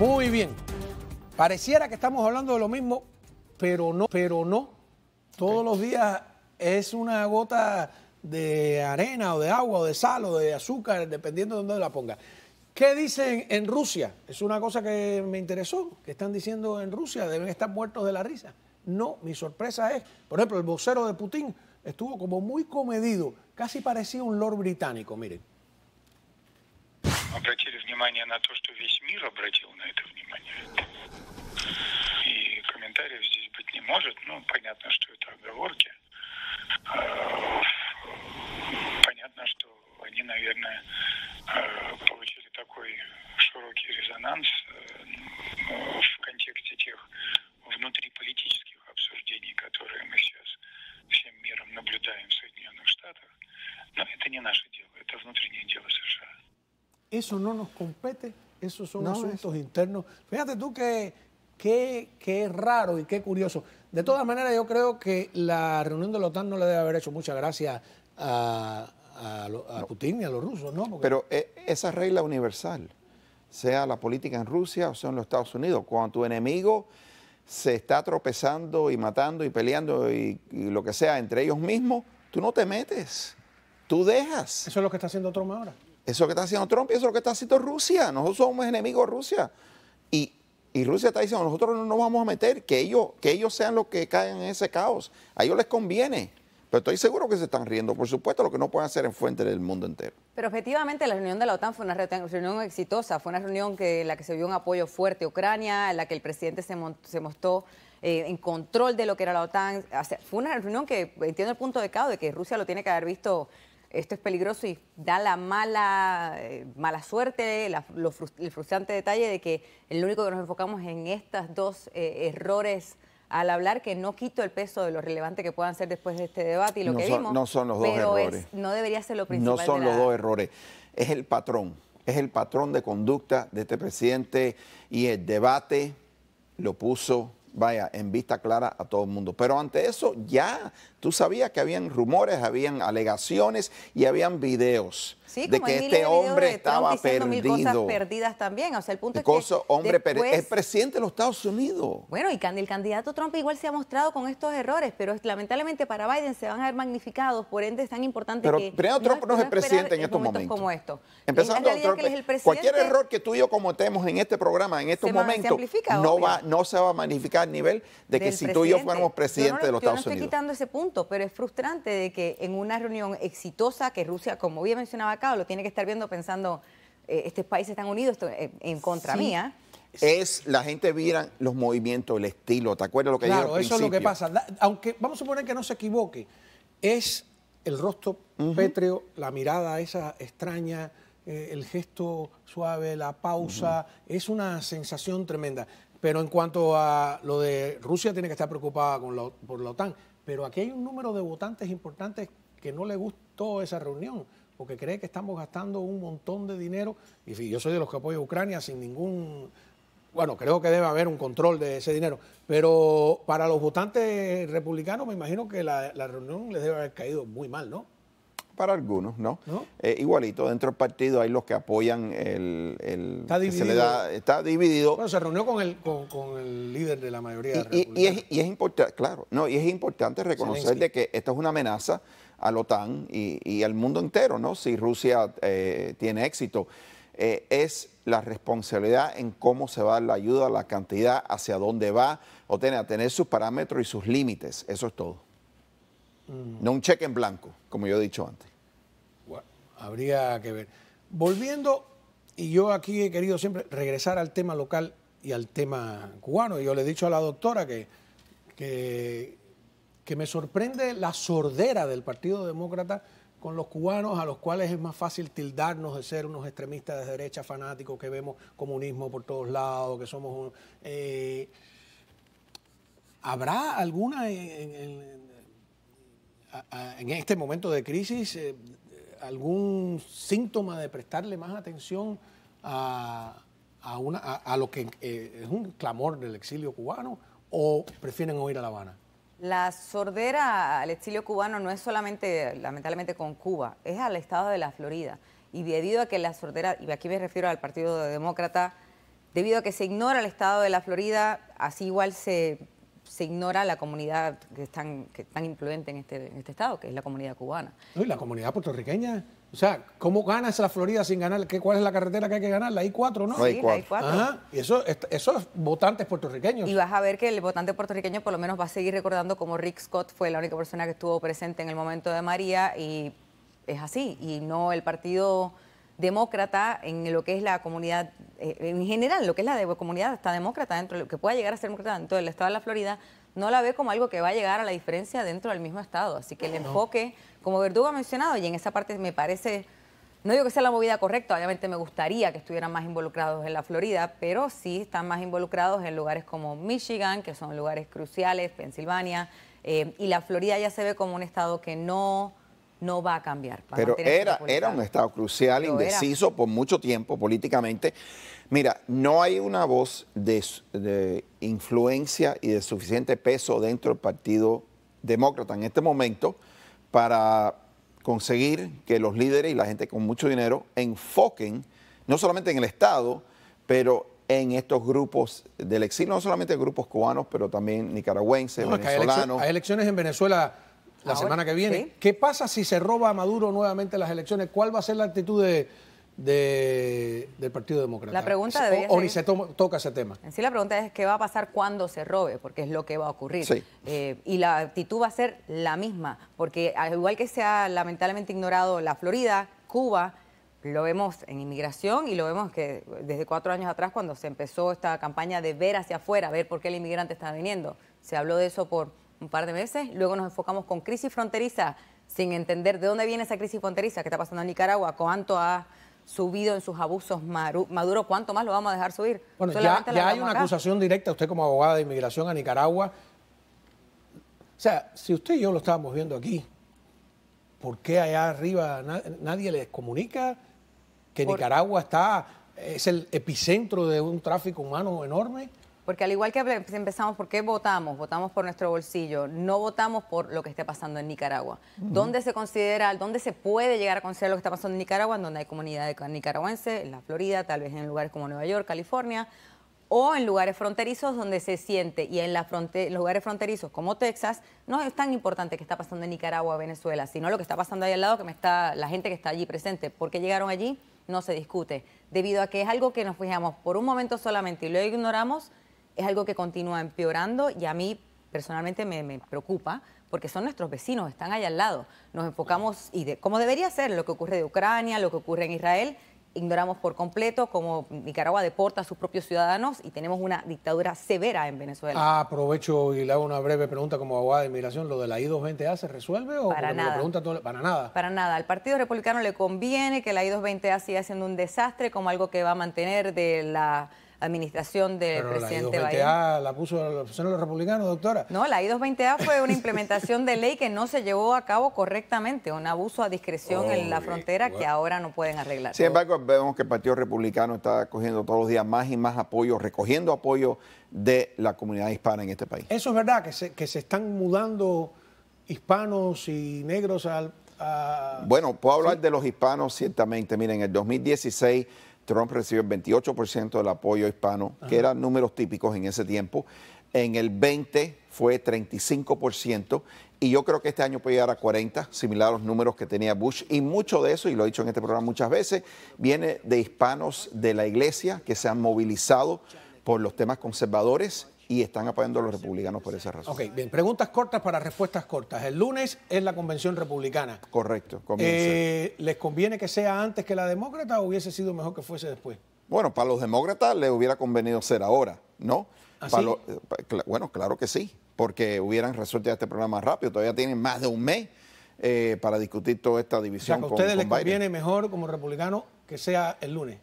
Muy bien. Pareciera que estamos hablando de lo mismo, pero no, pero no. Todos los días es una gota de arena o de agua o de sal o de azúcar, dependiendo de dónde la ponga. ¿Qué dicen en Rusia? Es una cosa que me interesó, que están diciendo en Rusia, deben estar muertos de la risa. No, mi sorpresa es, por ejemplo, el vocero de Putin estuvo como muy comedido, casi parecía un lord británico, miren. И комментариев здесь быть не может. Ну, понятно, что это оговорки. А, понятно, что они, наверное, а, получили такой широкий резонанс э, в контексте тех внутриполитических обсуждений, которые мы сейчас всем миром наблюдаем в Соединенных Штатах. Но это не наше дело, это внутреннее дело США. Eso no nos compete Esos son asuntos internos. Fíjate tú que, qué raro y qué curioso. De todas maneras, yo creo que la reunión de la OTAN no le debe haber hecho muchas gracias a, Putin y a los rusos, ¿no? Pero eh, esa regla universal, sea la política en Rusia o sea en los Estados Unidos, cuando tu enemigo se está tropezando y matando y peleando y, y lo que sea entre ellos mismos, tú no te metes, tú dejas. Eso es lo que está haciendo Trump ahora. Eso que está haciendo Trump y eso es lo que está haciendo Rusia. Nosotros somos enemigos de Rusia. Y, Rusia está diciendo, nosotros no nos vamos a meter, que ellos, que ellos sean los que caen en ese caos. A ellos les conviene. Pero estoy seguro que se están riendo, por supuesto, lo que no pueden hacer en frente del mundo entero. Pero efectivamente, la reunión de la OTAN fue una reunión exitosa, fue una reunión que, en la que se vio un apoyo fuerte a Ucrania, en la que el presidente se, mostró eh, en control de lo que era la OTAN. fue una reunión que entiendo el punto de caos de que Rusia lo tiene que haber visto esto es peligroso y da la mala, eh, mala suerte, el frustrante detalle de que el único que nos enfocamos en estos dos eh, errores al hablar, que no quito el peso de lo relevante que puedan ser después de este debate y lo que vimos. No son los dos errores. no debería ser lo principal. No son los dos errores. Es el patrón. Es el patrón de conducta de este presidente y el debate lo puso vaya, en vista clara a todo el mundo. Pero ante eso ya tú sabías que habían rumores, habían alegaciones y habían videos. Sí, de que este hombre estaba perdido. cosas perdidas también, o sea, el punto es que hombre es presidente de los Estados Unidos. Bueno, y el candidato Trump igual se ha mostrado con estos errores, pero lamentablemente para Biden se van a ver magnificados, por ende es tan importante pero, que Pero Trump no es el presidente en este estos momentos, como esto. Empezando Trump, cualquier error que tú y yo cometemos en este programa en estos momentos no va no se va a magnificar al nivel de que si tú y yo fuéramos presidente de los Estados no estoy Unidos. quitando ese punto, pero es frustrante de que en una reunión exitosa que Rusia, como bien mencionaba lo tiene que estar viendo pensando, eh, este estos países están unidos eh, en contra mía? es la gente vira los movimientos, el estilo, ¿te acuerdas lo que claro, dije Claro, eso es lo que pasa. aunque vamos a suponer que no se equivoque, es el rostro pétreo, la mirada esa extraña, eh, el gesto suave, la pausa, es una sensación tremenda. Pero en cuanto a lo de Rusia, tiene que estar preocupada con por la OTAN. Pero aquí hay un número de votantes importantes que no le gustó esa reunión porque cree que estamos gastando un montón de dinero. Y yo soy de los que apoyo a Ucrania sin ningún... Bueno, creo que debe haber un control de ese dinero, pero para los votantes republicanos me imagino que la, reunión les debe haber caído muy mal, ¿no? para algunos, ¿no? Eh, igualito, dentro del partido hay los que apoyan el... está dividido. está dividido. Bueno, se reunió con el, con, el líder de la mayoría. Y, y, es, importante, claro, no, y es importante reconocer de que esta es una amenaza a la OTAN y, al mundo entero, ¿no? Si Rusia eh, tiene éxito. Eh, es la responsabilidad en cómo se va la ayuda, la cantidad, hacia dónde va, o tener, a tener sus parámetros y sus límites. Eso es todo. Mm. No un cheque en blanco, como yo he dicho antes. Bueno, habría que ver. Volviendo, y yo aquí he querido siempre regresar al tema local y al tema cubano. Yo le he dicho a la doctora que, que que me sorprende la sordera del Partido Demócrata con los cubanos a los cuales es más fácil tildarnos de ser unos extremistas de derecha fanáticos que vemos comunismo por todos lados, que somos... Eh, ¿Habrá alguna en, este momento de crisis eh, algún síntoma de prestarle más atención a, lo que eh, es un clamor del exilio cubano o prefieren oír a La Habana? La sordera al exilio cubano no es solamente, lamentablemente, con Cuba, es al estado de la Florida. Y debido a que la sordera, y aquí me refiero al Partido Demócrata, debido a que se ignora el estado de la Florida, así igual se, ignora la comunidad que es tan, influente este, en este, estado, que es la comunidad cubana. y la comunidad puertorriqueña o sea, ¿cómo ganas la Florida sin ganar? ¿Qué, ¿Cuál es la carretera que hay que ganar? La I4, ¿no? Sí, la I4. Ajá. Y eso, eso es votantes puertorriqueños. Y vas a ver que el votante puertorriqueño por lo menos va a seguir recordando como Rick Scott fue la única persona que estuvo presente en el momento de María y es así. Y no el partido demócrata en lo que es la comunidad eh, en general, lo que es la comunidad está demócrata, dentro lo que pueda llegar a ser demócrata dentro del estado de la Florida, no la ve como algo que va a llegar a la diferencia dentro del mismo estado. Así que el enfoque, como Verdugo ha mencionado, y en esa parte me parece, no digo que sea la movida correcta, obviamente me gustaría que estuvieran más involucrados en la Florida, pero sí están más involucrados en lugares como Michigan, que son lugares cruciales, Pensilvania, eh, y la Florida ya se ve como un estado que no no va a cambiar. Pero era, era un Estado crucial, indeciso por mucho tiempo políticamente. Mira, no hay una voz de, influencia y de suficiente peso dentro del Partido Demócrata en este momento para conseguir que los líderes y la gente con mucho dinero enfoquen no solamente en el Estado, pero en estos grupos del exilio, no solamente grupos cubanos, pero también nicaragüenses, venezolanos. hay elecciones en Venezuela la semana que viene. ¿Qué pasa si se roba a Maduro nuevamente las elecciones? ¿Cuál va a ser la actitud del Partido Demócrata? La pregunta es, o, ni se toca ese tema. En sí, la pregunta es qué va a pasar cuando se robe, porque es lo que va a ocurrir. Sí. Eh, y la actitud va a ser la misma, porque al igual que se ha lamentablemente ignorado la Florida, Cuba, lo vemos en inmigración y lo vemos que desde cuatro años atrás, cuando se empezó esta campaña de ver hacia afuera, ver por qué el inmigrante está viniendo, se habló de eso por un par de meses. Luego nos enfocamos con crisis fronteriza, sin entender de dónde viene esa crisis fronteriza que está pasando en Nicaragua, cuánto ha subido en sus abusos Maduro, ¿cuánto más lo vamos a dejar subir? Bueno, ya, hay una acusación directa, usted como abogada de inmigración a Nicaragua. O sea, si usted y yo lo estábamos viendo aquí, ¿por qué allá arriba nadie les comunica que Nicaragua está, es el epicentro de un tráfico humano enorme? Porque al igual que empezamos, ¿por qué votamos? Votamos por nuestro bolsillo, no votamos por lo que esté pasando en Nicaragua. ¿Dónde se considera, dónde se puede llegar a considerar lo que está pasando en Nicaragua? En donde hay comunidades nicaragüenses, en la Florida, tal vez en lugares como Nueva York, California, o en lugares fronterizos donde se siente, y en la lugares fronterizos como Texas, no es tan importante que está pasando en Nicaragua, Venezuela, sino lo que está pasando ahí al lado, que me está, la gente que está allí presente. ¿Por qué llegaron allí? No se discute. Debido a que es algo que nos fijamos por un momento solamente y lo ignoramos, es algo que continúa empeorando y a mí personalmente me, preocupa porque son nuestros vecinos, están ahí al lado. Nos enfocamos, y de, como debería ser, lo que ocurre de Ucrania, lo que ocurre en Israel, ignoramos por completo como Nicaragua deporta a sus propios ciudadanos y tenemos una dictadura severa en Venezuela. Ah, aprovecho y le hago una breve pregunta como abogada de inmigración. ¿Lo de la I-220A se resuelve o para nada. para nada? Para nada. Al Partido Republicano le conviene que la I-220A siga siendo un desastre como algo que va a mantener de la administración del presidente la Biden. la puso los republicanos, doctora. No, la I-220A fue una implementación de ley que no se llevó a cabo correctamente, un abuso a discreción en la frontera que ahora no pueden arreglar. Sin embargo, vemos que el Partido Republicano está cogiendo todos los días más y más apoyo, recogiendo apoyo de la comunidad hispana en este país. Eso es verdad, que se, que se están mudando hispanos y negros al... A... Bueno, puedo hablar de los hispanos ciertamente. Miren, en el 2016 Trump recibió el 28% del apoyo hispano, que eran números típicos en ese tiempo. En el 20 fue 35% y yo creo que este año puede llegar a 40, similar a los números que tenía Bush. Y mucho de eso, y lo he dicho en este programa muchas veces, viene de hispanos de la iglesia que se han movilizado por los temas conservadores y están apoyando a los republicanos por esa razón. Ok, bien, preguntas cortas para respuestas cortas. El lunes es la convención republicana. Correcto, eh, ¿Les conviene que sea antes que la demócrata o hubiese sido mejor que fuese después? Bueno, para los demócratas les hubiera convenido ser ahora, ¿no? ¿Ah, eh, bueno, claro que sí, porque hubieran resuelto este problema más rápido. Todavía tienen más de un mes eh, para discutir toda esta división. a ustedes les conviene mejor como republicano que sea el lunes.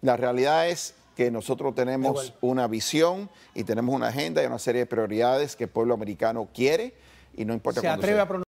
La realidad es que nosotros tenemos una visión y tenemos una agenda y una serie de prioridades que el pueblo americano quiere y no importa se sea.